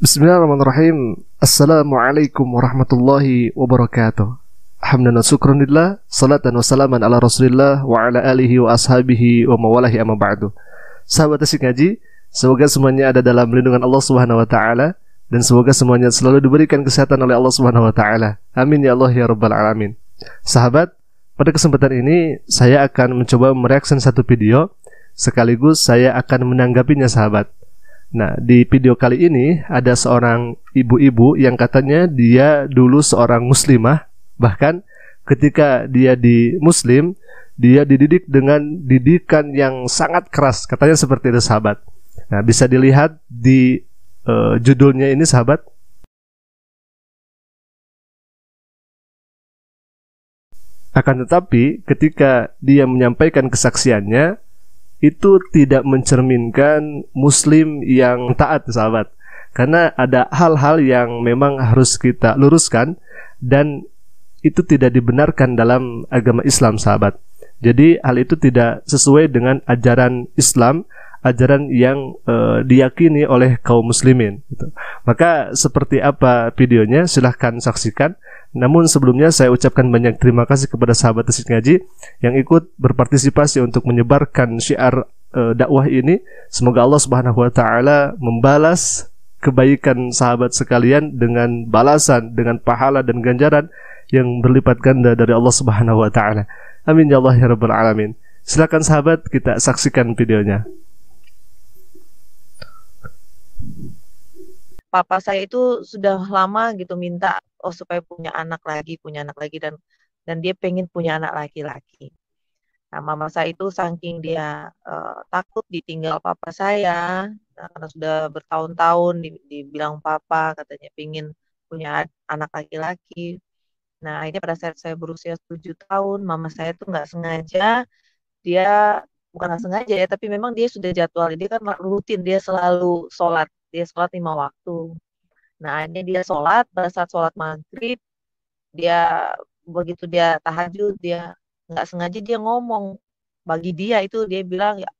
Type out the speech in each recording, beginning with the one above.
Bismillahirrahmanirrahim. Assalamualaikum warahmatullahi wabarakatuh. Hamdan wa syukran lillah, salatan wa salaman ala Rasulillah wa ala alihi wa ashabihi wa mawalahi amma ba'du. Sahabat asik ngaji, semoga semuanya ada dalam lindungan Allah Subhanahu wa taala dan semoga semuanya selalu diberikan kesehatan oleh Allah Subhanahu wa taala. Amin ya Allah ya rabbal alamin. Sahabat, pada kesempatan ini saya akan mencoba mereaksi satu video sekaligus saya akan menanggapinya sahabat. Nah, di video kali ini ada seorang ibu-ibu yang katanya dia dulu seorang muslimah, bahkan ketika dia di muslim, dia dididik dengan didikan yang sangat keras, katanya seperti itu sahabat. Nah, bisa dilihat di uh, judulnya ini sahabat. Akan tetapi, ketika dia menyampaikan kesaksiannya, itu tidak mencerminkan muslim yang taat sahabat karena ada hal-hal yang memang harus kita luruskan dan itu tidak dibenarkan dalam agama Islam sahabat jadi hal itu tidak sesuai dengan ajaran Islam ajaran yang e, diyakini oleh kaum muslimin gitu. maka seperti apa videonya silahkan saksikan namun sebelumnya saya ucapkan banyak terima kasih kepada sahabat Tesis Ngaji yang ikut berpartisipasi untuk menyebarkan syiar e, dakwah ini. Semoga Allah Subhanahu wa taala membalas kebaikan sahabat sekalian dengan balasan, dengan pahala dan ganjaran yang berlipat ganda dari Allah Subhanahu wa taala. Amin ya Allah ya rabbal alamin. Silakan sahabat kita saksikan videonya papa saya itu sudah lama gitu minta oh supaya punya anak lagi, punya anak lagi dan dan dia pengen punya anak laki-laki. Nah, mama saya itu saking dia uh, takut ditinggal papa saya nah, karena sudah bertahun-tahun dibilang papa katanya pengen punya anak laki-laki. Nah, ini pada saat saya berusia 7 tahun, mama saya tuh nggak sengaja dia bukan sengaja ya, tapi memang dia sudah jadwal. Dia kan rutin, dia selalu sholat dia sholat lima waktu. Nah, ini dia sholat, pada saat sholat maghrib, dia begitu dia tahajud, dia nggak sengaja dia ngomong. Bagi dia itu dia bilang, ya,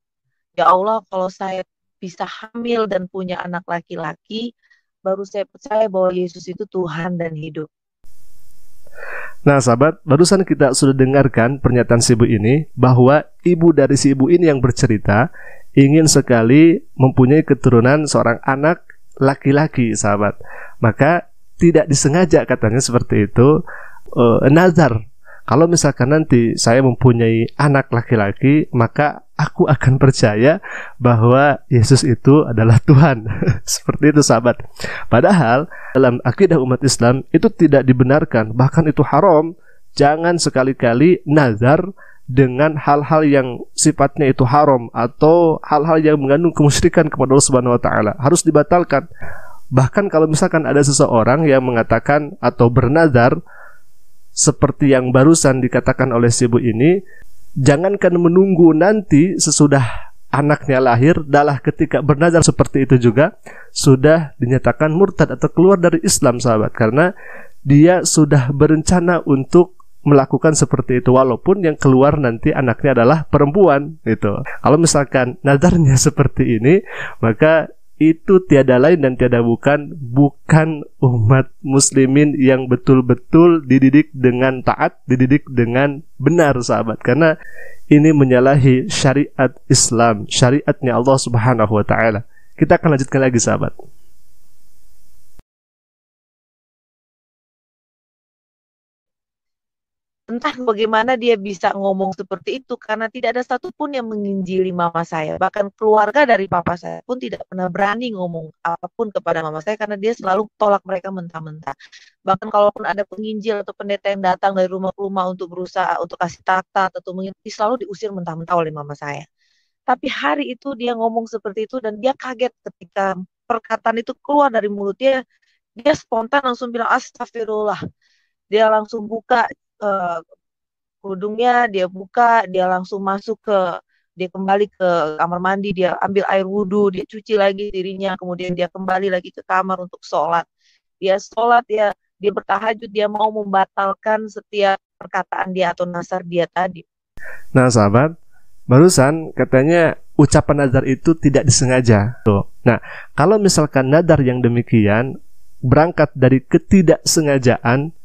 ya Allah kalau saya bisa hamil dan punya anak laki-laki, baru saya percaya bahwa Yesus itu Tuhan dan hidup. Nah sahabat, barusan kita sudah dengarkan pernyataan si ibu ini bahwa ibu dari si ibu ini yang bercerita ingin sekali mempunyai keturunan seorang anak laki-laki sahabat maka tidak disengaja katanya seperti itu uh, nazar kalau misalkan nanti saya mempunyai anak laki-laki maka aku akan percaya bahwa Yesus itu adalah Tuhan. Seperti itu sahabat. Padahal dalam akidah umat Islam itu tidak dibenarkan, bahkan itu haram. Jangan sekali-kali nazar dengan hal-hal yang sifatnya itu haram atau hal-hal yang mengandung kemusyrikan kepada Allah Subhanahu wa taala harus dibatalkan. Bahkan kalau misalkan ada seseorang yang mengatakan atau bernazar seperti yang barusan dikatakan oleh si ibu ini, jangankan menunggu nanti sesudah anaknya lahir, dalah ketika bernazar seperti itu juga sudah dinyatakan murtad atau keluar dari Islam sahabat karena dia sudah berencana untuk melakukan seperti itu walaupun yang keluar nanti anaknya adalah perempuan itu Kalau misalkan nadarnya seperti ini, maka itu tiada lain dan tiada bukan bukan umat muslimin yang betul-betul dididik dengan taat, dididik dengan benar sahabat karena ini menyalahi syariat Islam, syariatnya Allah Subhanahu wa taala. Kita akan lanjutkan lagi sahabat. entah bagaimana dia bisa ngomong seperti itu karena tidak ada satupun yang menginjili mama saya bahkan keluarga dari papa saya pun tidak pernah berani ngomong apapun kepada mama saya karena dia selalu tolak mereka mentah-mentah bahkan kalaupun ada penginjil atau pendeta yang datang dari rumah ke rumah untuk berusaha untuk kasih tata atau menginjil selalu diusir mentah-mentah oleh mama saya tapi hari itu dia ngomong seperti itu dan dia kaget ketika perkataan itu keluar dari mulut dia dia spontan langsung bilang astagfirullah dia langsung buka uh, eh, kudungnya dia buka dia langsung masuk ke dia kembali ke kamar mandi dia ambil air wudhu dia cuci lagi dirinya kemudian dia kembali lagi ke kamar untuk sholat dia sholat dia dia bertahajud dia mau membatalkan setiap perkataan dia atau nasar dia tadi nah sahabat barusan katanya ucapan nazar itu tidak disengaja tuh nah kalau misalkan nazar yang demikian berangkat dari ketidaksengajaan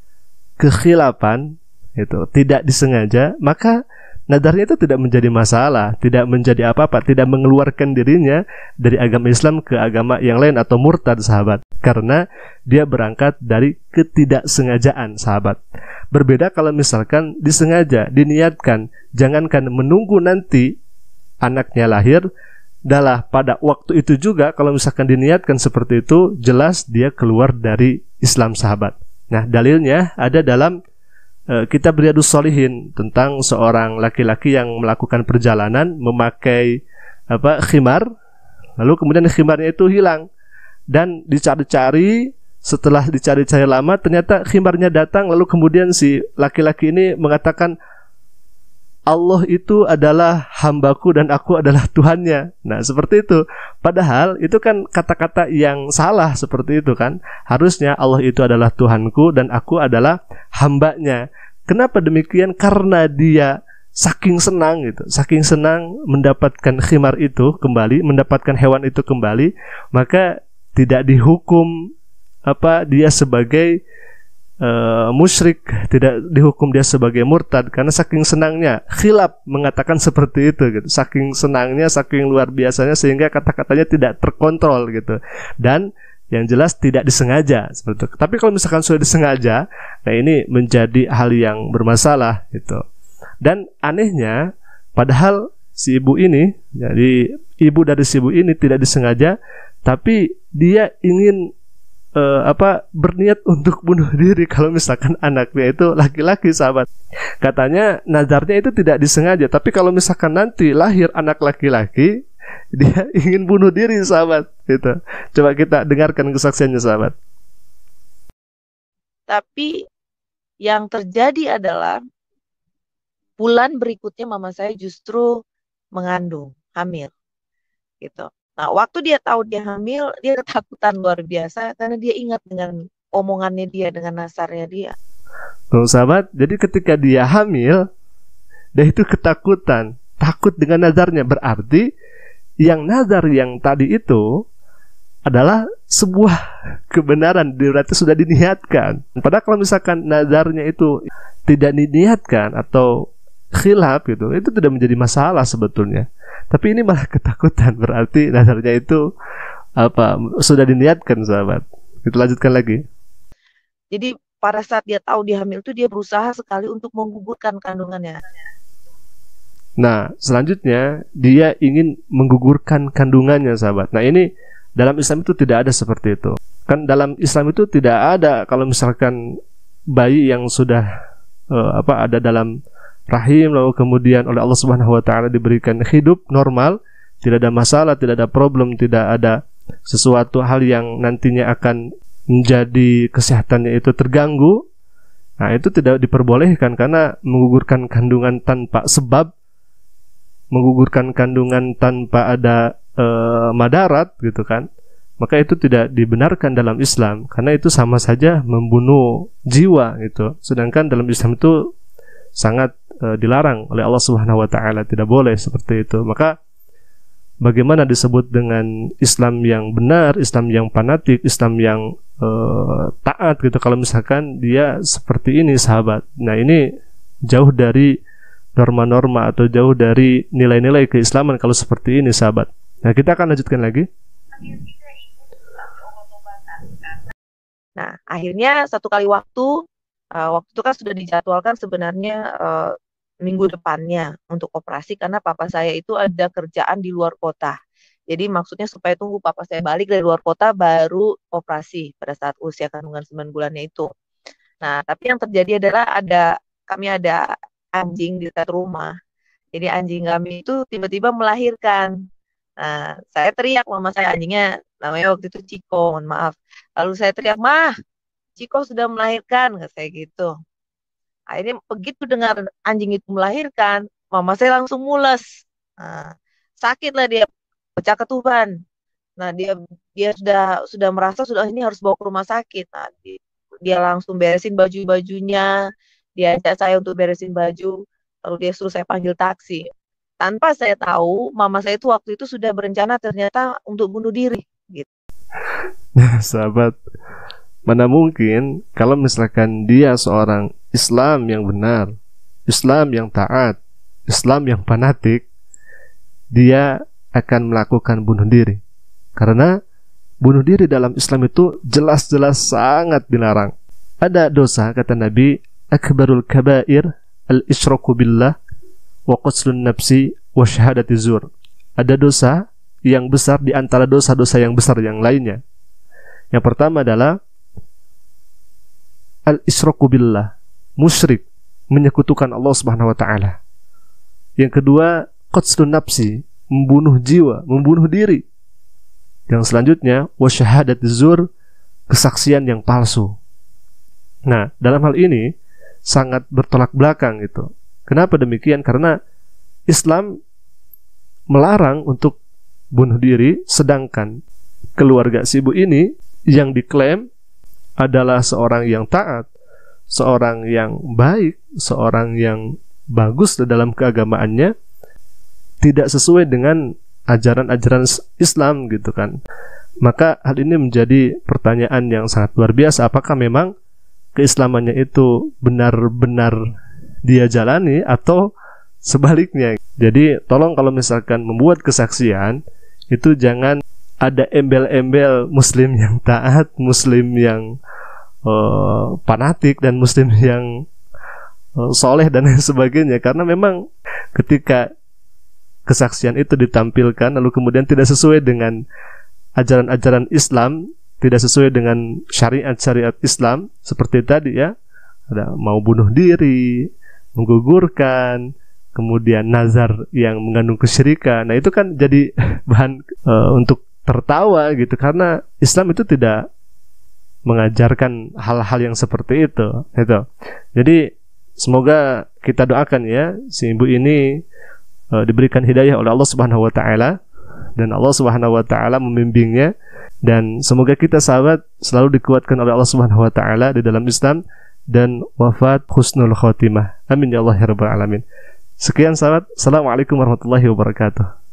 kekhilapan itu tidak disengaja maka nadarnya itu tidak menjadi masalah tidak menjadi apa-apa tidak mengeluarkan dirinya dari agama Islam ke agama yang lain atau murtad sahabat karena dia berangkat dari ketidaksengajaan sahabat berbeda kalau misalkan disengaja diniatkan jangankan menunggu nanti anaknya lahir adalah pada waktu itu juga kalau misalkan diniatkan seperti itu jelas dia keluar dari Islam sahabat. Nah, dalilnya ada dalam Eh, kita beriadu solihin tentang seorang laki-laki yang melakukan perjalanan memakai apa khimar lalu kemudian khimarnya itu hilang dan dicari-cari setelah dicari-cari lama ternyata khimarnya datang lalu kemudian si laki-laki ini mengatakan Allah itu adalah hambaku dan aku adalah Tuhannya. Nah, seperti itu. Padahal itu kan kata-kata yang salah seperti itu kan. Harusnya Allah itu adalah Tuhanku dan aku adalah hambanya. Kenapa demikian? Karena dia saking senang gitu, saking senang mendapatkan khimar itu kembali, mendapatkan hewan itu kembali, maka tidak dihukum apa dia sebagai uh, musyrik, tidak dihukum dia sebagai murtad karena saking senangnya khilaf mengatakan seperti itu gitu. Saking senangnya, saking luar biasanya sehingga kata-katanya tidak terkontrol gitu. Dan yang jelas tidak disengaja seperti itu. Tapi kalau misalkan sudah disengaja, nah ini menjadi hal yang bermasalah gitu. Dan anehnya padahal si ibu ini, jadi ibu dari si ibu ini tidak disengaja tapi dia ingin uh, apa berniat untuk bunuh diri kalau misalkan anaknya itu laki-laki sahabat katanya nazarnya itu tidak disengaja tapi kalau misalkan nanti lahir anak laki-laki dia ingin bunuh diri sahabat gitu coba kita dengarkan kesaksiannya sahabat tapi yang terjadi adalah bulan berikutnya mama saya justru mengandung hamil gitu Nah, waktu dia tahu dia hamil, dia ketakutan luar biasa karena dia ingat dengan omongannya dia, dengan nasarnya dia. Tuh sahabat, jadi ketika dia hamil, dia itu ketakutan, takut dengan nazarnya. Berarti yang nazar yang tadi itu adalah sebuah kebenaran berarti sudah diniatkan. Padahal kalau misalkan nazarnya itu tidak diniatkan atau khilaf gitu, itu tidak menjadi masalah sebetulnya tapi ini malah ketakutan berarti dasarnya itu apa sudah diniatkan sahabat kita lanjutkan lagi jadi pada saat dia tahu dia hamil itu dia berusaha sekali untuk menggugurkan kandungannya nah selanjutnya dia ingin menggugurkan kandungannya sahabat nah ini dalam Islam itu tidak ada seperti itu kan dalam Islam itu tidak ada kalau misalkan bayi yang sudah uh, apa ada dalam rahim lalu kemudian oleh Allah Subhanahu wa taala diberikan hidup normal, tidak ada masalah, tidak ada problem, tidak ada sesuatu hal yang nantinya akan menjadi kesehatannya itu terganggu. Nah, itu tidak diperbolehkan karena menggugurkan kandungan tanpa sebab menggugurkan kandungan tanpa ada e, madarat gitu kan. Maka itu tidak dibenarkan dalam Islam karena itu sama saja membunuh jiwa gitu. Sedangkan dalam Islam itu sangat e, dilarang oleh Allah Subhanahu wa taala, tidak boleh seperti itu. Maka bagaimana disebut dengan Islam yang benar, Islam yang fanatik, Islam yang e, taat gitu kalau misalkan dia seperti ini sahabat. Nah, ini jauh dari norma-norma atau jauh dari nilai-nilai keislaman kalau seperti ini sahabat. Nah, kita akan lanjutkan lagi. Nah, akhirnya satu kali waktu, uh, waktu itu kan sudah dijadwalkan sebenarnya uh, minggu depannya untuk operasi karena papa saya itu ada kerjaan di luar kota. Jadi maksudnya supaya tunggu papa saya balik dari luar kota baru operasi pada saat usia kandungan 9 bulannya itu. Nah, tapi yang terjadi adalah ada kami ada anjing di dekat rumah. Jadi anjing kami itu tiba-tiba melahirkan. Nah, saya teriak mama saya anjingnya namanya waktu itu Ciko, mohon maaf. Lalu saya teriak, "Mah, Ciko sudah melahirkan," kata saya gitu. Akhirnya begitu dengar anjing itu melahirkan, mama saya langsung mules. Nah, sakitlah dia pecah ketuban. Nah, dia dia sudah sudah merasa sudah ini harus bawa ke rumah sakit. Nah, dia, langsung beresin baju-bajunya, dia ajak saya untuk beresin baju, lalu dia suruh saya panggil taksi. Tanpa saya tahu, mama saya itu waktu itu sudah berencana ternyata untuk bunuh diri. Gitu. Nah, sahabat, mana mungkin kalau misalkan dia seorang Islam yang benar, Islam yang taat, Islam yang fanatik, dia akan melakukan bunuh diri. Karena bunuh diri dalam Islam itu jelas-jelas sangat dilarang. Ada dosa kata Nabi, akbarul kabair al isroqubillah, billah wa qatlun nafsi wa syahadati zur. Ada dosa yang besar di antara dosa-dosa yang besar yang lainnya. Yang pertama adalah al isroqubillah. billah, musyrik, menyekutukan Allah Subhanahu wa taala. Yang kedua, qatlun nafsi, membunuh jiwa, membunuh diri. Yang selanjutnya, wasyahadat zur, kesaksian yang palsu. Nah, dalam hal ini sangat bertolak belakang gitu. Kenapa demikian? Karena Islam melarang untuk bunuh diri sedangkan keluarga si ini yang diklaim adalah seorang yang taat seorang yang baik, seorang yang bagus dalam keagamaannya tidak sesuai dengan ajaran-ajaran Islam gitu kan. Maka hal ini menjadi pertanyaan yang sangat luar biasa apakah memang keislamannya itu benar-benar dia jalani atau sebaliknya. Jadi tolong kalau misalkan membuat kesaksian itu jangan ada embel-embel muslim yang taat, muslim yang uh, dan muslim yang uh, soleh dan lain sebagainya karena memang ketika kesaksian itu ditampilkan lalu kemudian tidak sesuai dengan ajaran-ajaran Islam tidak sesuai dengan syariat-syariat Islam seperti tadi ya ada mau bunuh diri menggugurkan kemudian nazar yang mengandung kesyirikan nah itu kan jadi bahan e, untuk tertawa gitu karena Islam itu tidak mengajarkan hal-hal yang seperti itu itu jadi semoga kita doakan ya si ibu ini e, diberikan hidayah oleh Allah Subhanahu wa taala dan Allah Subhanahu wa taala membimbingnya dan semoga kita sahabat selalu dikuatkan oleh Allah Subhanahu wa taala di dalam Islam dan wafat husnul khotimah amin ya Allah ya rabbal alamin sekian sahabat assalamualaikum warahmatullahi wabarakatuh